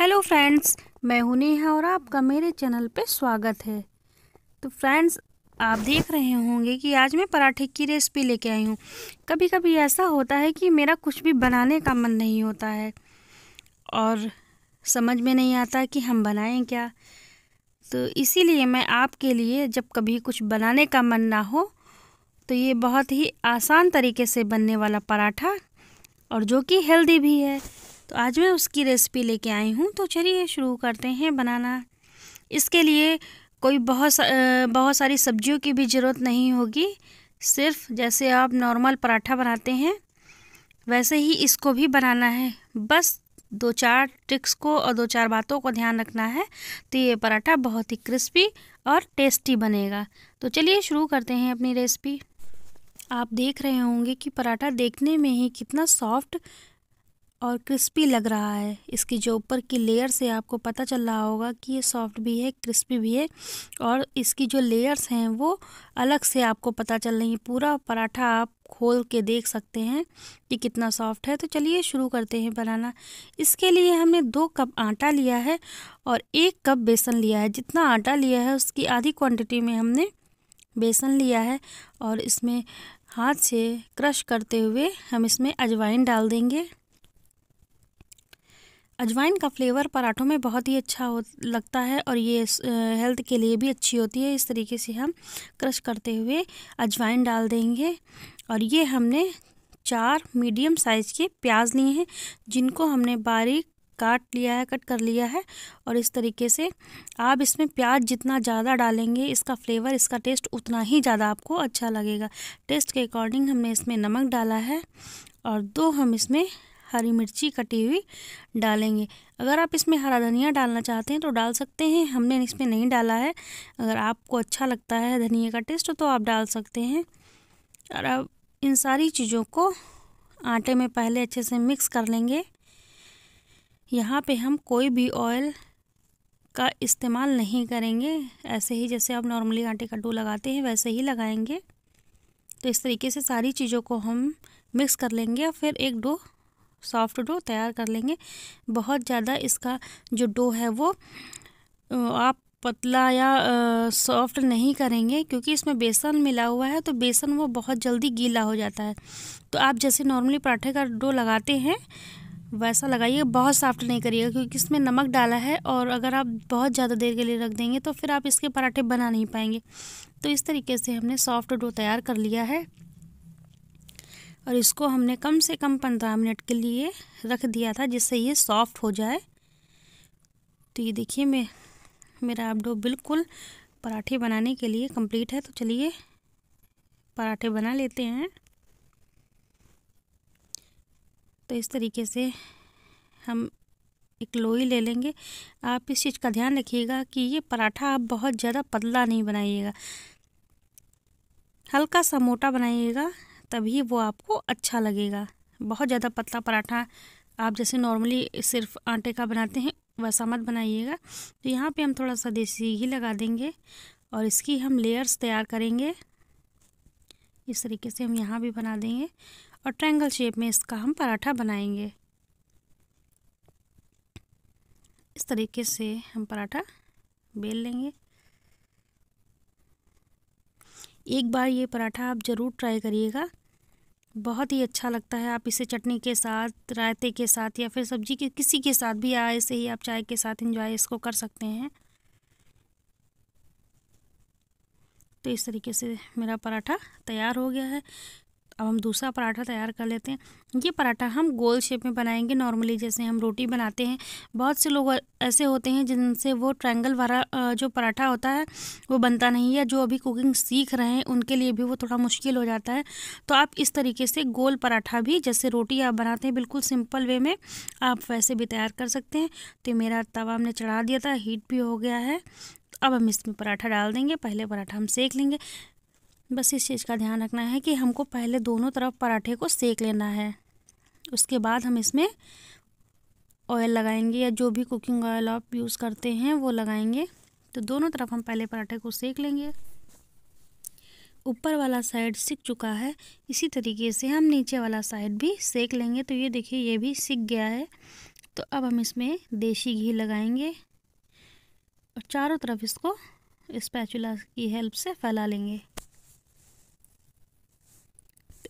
hello friends मैं हूं नेहा और आपका मेरे चैनल पे स्वागत है तो फ्रेंड्स आप देख रहे होंगे कि आज मैं पराठे की रेसिपी लेके आई हूं कभी कभी ऐसा होता है कि मेरा कुछ भी बनाने का मन नहीं होता है और समझ में नहीं आता कि हम बनाएं क्या तो इसीलिए मैं आपके लिए जब कभी कुछ बनाने का मन ना हो तो ये बहुत ही आसान तरीके से बनने वाला पराठा और जो कि हेल्दी भी है तो आज मैं उसकी रेसिपी लेके आई हूँ तो चलिए शुरू करते हैं बनाना इसके लिए कोई बहुत सा, बहुत सारी सब्जियों की भी ज़रूरत नहीं होगी सिर्फ जैसे आप नॉर्मल पराठा बनाते हैं वैसे ही इसको भी बनाना है बस दो चार ट्रिक्स को और दो चार बातों को ध्यान रखना है तो ये पराठा बहुत ही क्रिस्पी और टेस्टी बनेगा तो चलिए शुरू करते हैं अपनी रेसिपी आप देख रहे होंगे कि पराठा देखने में ही कितना सॉफ्ट और क्रिस्पी लग रहा है इसकी जो ऊपर की लेयर से आपको पता चल रहा होगा कि ये सॉफ्ट भी है क्रिस्पी भी है और इसकी जो लेयर्स हैं वो अलग से आपको पता चल रही है पूरा पराठा आप खोल के देख सकते हैं कि कितना सॉफ्ट है तो चलिए शुरू करते हैं बनाना इसके लिए हमने दो कप आटा लिया है और एक कप बेसन लिया है जितना आटा लिया है उसकी आधी क्वान्टिटी में हमने बेसन लिया है और इसमें हाथ से क्रश करते हुए हम इसमें अजवाइन डाल देंगे अजवाइन का फ्लेवर पराठों में बहुत ही अच्छा हो लगता है और ये हेल्थ के लिए भी अच्छी होती है इस तरीके से हम क्रश करते हुए अजवाइन डाल देंगे और ये हमने चार मीडियम साइज़ के प्याज लिए हैं जिनको हमने बारीक काट लिया है कट कर लिया है और इस तरीके से आप इसमें प्याज जितना ज़्यादा डालेंगे इसका फ्लेवर इसका टेस्ट उतना ही ज़्यादा आपको अच्छा लगेगा टेस्ट के अकॉर्डिंग हमने इसमें नमक डाला है और दो हम इसमें हरी मिर्ची कटी हुई डालेंगे अगर आप इसमें हरा धनिया डालना चाहते हैं तो डाल सकते हैं हमने इसमें नहीं डाला है अगर आपको अच्छा लगता है धनिया का टेस्ट तो आप डाल सकते हैं और अब इन सारी चीज़ों को आटे में पहले अच्छे से मिक्स कर लेंगे यहाँ पे हम कोई भी ऑयल का इस्तेमाल नहीं करेंगे ऐसे ही जैसे आप नॉर्मली आटे का डो लगाते हैं वैसे ही लगाएंगे तो इस तरीके से सारी चीज़ों को हम मिक्स कर लेंगे और फिर एक डो सॉफ्ट डो तैयार कर लेंगे बहुत ज़्यादा इसका जो डो है वो आप पतला या सॉफ्ट नहीं करेंगे क्योंकि इसमें बेसन मिला हुआ है तो बेसन वो बहुत जल्दी गीला हो जाता है तो आप जैसे नॉर्मली पराठे का डो लगाते हैं वैसा लगाइए बहुत सॉफ्ट नहीं करिएगा क्योंकि इसमें नमक डाला है और अगर आप बहुत ज़्यादा देर के लिए रख देंगे तो फिर आप इसके पराठे बना नहीं पाएंगे तो इस तरीके से हमने सॉफ्ट डो तैयार कर लिया है और इसको हमने कम से कम पंद्रह मिनट के लिए रख दिया था जिससे ये सॉफ्ट हो जाए तो ये देखिए मैं मेरा आप डो बिल्कुल पराठे बनाने के लिए कंप्लीट है तो चलिए पराठे बना लेते हैं तो इस तरीके से हम एक लोई ले लेंगे आप इस चीज़ का ध्यान रखिएगा कि ये पराठा आप बहुत ज़्यादा पतला नहीं बनाइएगा हल्का सा मोटा बनाइएगा तभी वो आपको अच्छा लगेगा बहुत ज़्यादा पतला पराठा आप जैसे नॉर्मली सिर्फ आटे का बनाते हैं वैसा मत बनाइएगा तो यहाँ पे हम थोड़ा सा देसी घी लगा देंगे और इसकी हम लेयर्स तैयार करेंगे इस तरीके से हम यहाँ भी बना देंगे और ट्रायंगल शेप में इसका हम पराठा बनाएंगे इस तरीके से हम पराठा बेल लेंगे एक बार ये पराठा आप ज़रूर ट्राई करिएगा बहुत ही अच्छा लगता है आप इसे चटनी के साथ रायते के साथ या फिर सब्जी के किसी के साथ भी आए से ही आप चाय के साथ इंजॉय इसको कर सकते हैं तो इस तरीके से मेरा पराठा तैयार हो गया है अब हम दूसरा पराठा तैयार कर लेते हैं ये पराठा हम गोल शेप में बनाएंगे नॉर्मली जैसे हम रोटी बनाते हैं बहुत से लोग ऐसे होते हैं जिनसे वो ट्रायंगल वाला जो पराठा होता है वो बनता नहीं है जो अभी कुकिंग सीख रहे हैं उनके लिए भी वो थोड़ा मुश्किल हो जाता है तो आप इस तरीके से गोल पराठा भी जैसे रोटी आप बनाते हैं बिल्कुल सिंपल वे में आप वैसे भी तैयार कर सकते हैं तो मेरा तवा हमने चढ़ा दिया था हीट भी हो गया है अब हम इसमें पराठा डाल देंगे पहले पराठा हम सेक लेंगे बस इस चीज़ का ध्यान रखना है कि हमको पहले दोनों तरफ पराठे को सेक लेना है उसके बाद हम इसमें ऑयल लगाएंगे या जो भी कुकिंग ऑयल आप यूज़ करते हैं वो लगाएंगे तो दोनों तरफ हम पहले पराठे को सेक लेंगे ऊपर वाला साइड सिक चुका है इसी तरीके से हम नीचे वाला साइड भी सेक लेंगे तो ये देखिए ये भी सिक गया है तो अब हम इसमें देसी घी लगाएंगे और चारों तरफ इसको स्पैचुला की हेल्प से फैला लेंगे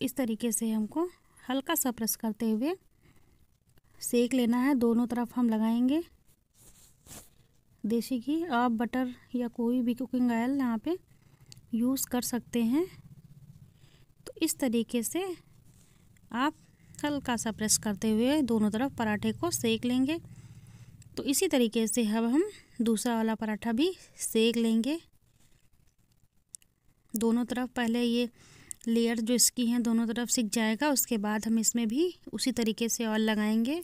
इस तरीके से हमको हल्का सा प्रेस करते हुए सेक लेना है दोनों तरफ हम लगाएंगे देसी घी आप बटर या कोई भी कुकिंग ऑयल यहाँ पे यूज़ कर सकते हैं तो इस तरीके से आप हल्का सा प्रेस करते हुए दोनों तरफ पराठे को सेक लेंगे तो इसी तरीके से अब हम दूसरा वाला पराठा भी सेक लेंगे दोनों तरफ पहले ये लेयर जो इसकी हैं दोनों तरफ सीख जाएगा उसके बाद हम इसमें भी उसी तरीके से और लगाएंगे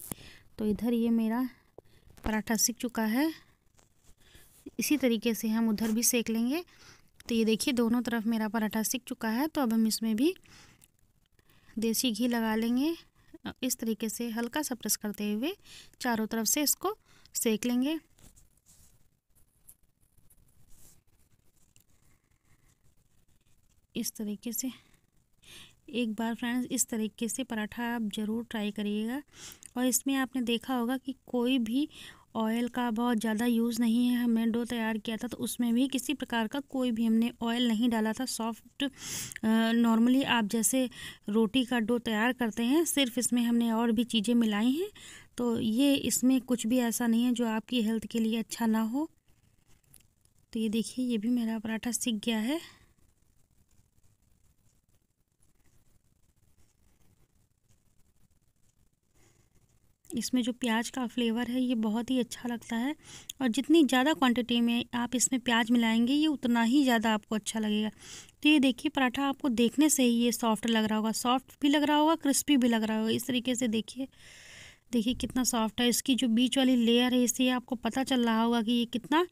तो इधर ये मेरा पराठा सीख चुका है इसी तरीके से हम उधर भी सेक लेंगे तो ये देखिए दोनों तरफ मेरा पराठा सीख चुका है तो अब हम इसमें भी देसी घी लगा लेंगे इस तरीके से हल्का सा प्रेस करते हुए चारों तरफ से इसको सेक लेंगे इस तरीके से एक बार फ्रेंड्स इस तरीके से पराठा आप ज़रूर ट्राई करिएगा और इसमें आपने देखा होगा कि कोई भी ऑयल का बहुत ज़्यादा यूज़ नहीं है हमने डो तैयार किया था तो उसमें भी किसी प्रकार का कोई भी हमने ऑयल नहीं डाला था सॉफ्ट नॉर्मली आप जैसे रोटी का डो तैयार करते हैं सिर्फ इसमें हमने और भी चीज़ें मिलाई हैं तो ये इसमें कुछ भी ऐसा नहीं है जो आपकी हेल्थ के लिए अच्छा ना हो तो ये देखिए ये भी मेरा पराठा सीख गया है इसमें जो प्याज का फ्लेवर है ये बहुत ही अच्छा लगता है और जितनी ज़्यादा क्वांटिटी में आप इसमें प्याज मिलाएंगे ये उतना ही ज़्यादा आपको अच्छा लगेगा तो ये देखिए पराठा आपको देखने से ही ये सॉफ्ट लग रहा होगा सॉफ्ट भी लग रहा होगा क्रिस्पी भी लग रहा होगा इस तरीके से देखिए देखिए कितना सॉफ्ट है इसकी जो बीच वाली लेयर है इससे आपको पता चल रहा होगा कि ये कितना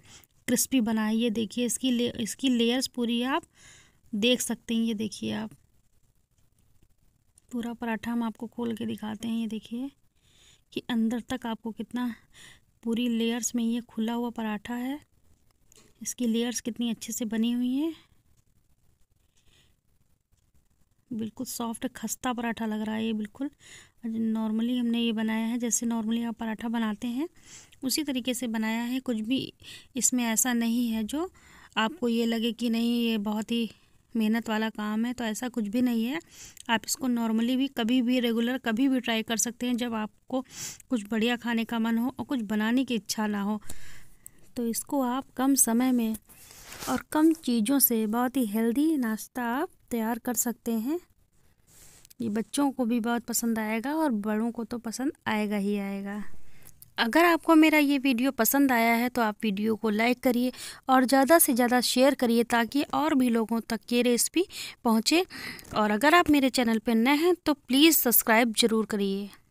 क्रिस्पी बना है ये देखिए इसकी ले इसकी लेयर्स पूरी आप देख सकते हैं ये देखिए आप पूरा पराठा हम आपको खोल के दिखाते हैं ये देखिए कि अंदर तक आपको कितना पूरी लेयर्स में ये खुला हुआ पराठा है इसकी लेयर्स कितनी अच्छे से बनी हुई हैं बिल्कुल सॉफ्ट खस्ता पराठा लग रहा है ये बिल्कुल नॉर्मली हमने ये बनाया है जैसे नॉर्मली आप पराठा बनाते हैं उसी तरीके से बनाया है कुछ भी इसमें ऐसा नहीं है जो आपको ये लगे कि नहीं ये बहुत ही मेहनत वाला काम है तो ऐसा कुछ भी नहीं है आप इसको नॉर्मली भी कभी भी रेगुलर कभी भी ट्राई कर सकते हैं जब आपको कुछ बढ़िया खाने का मन हो और कुछ बनाने की इच्छा ना हो तो इसको आप कम समय में और कम चीज़ों से बहुत ही हेल्दी नाश्ता आप तैयार कर सकते हैं ये बच्चों को भी बहुत पसंद आएगा और बड़ों को तो पसंद आएगा ही आएगा अगर आपको मेरा ये वीडियो पसंद आया है तो आप वीडियो को लाइक करिए और ज़्यादा से ज़्यादा शेयर करिए ताकि और भी लोगों तक ये रेसिपी पहुँचे और अगर आप मेरे चैनल पर नए हैं तो प्लीज़ सब्सक्राइब ज़रूर करिए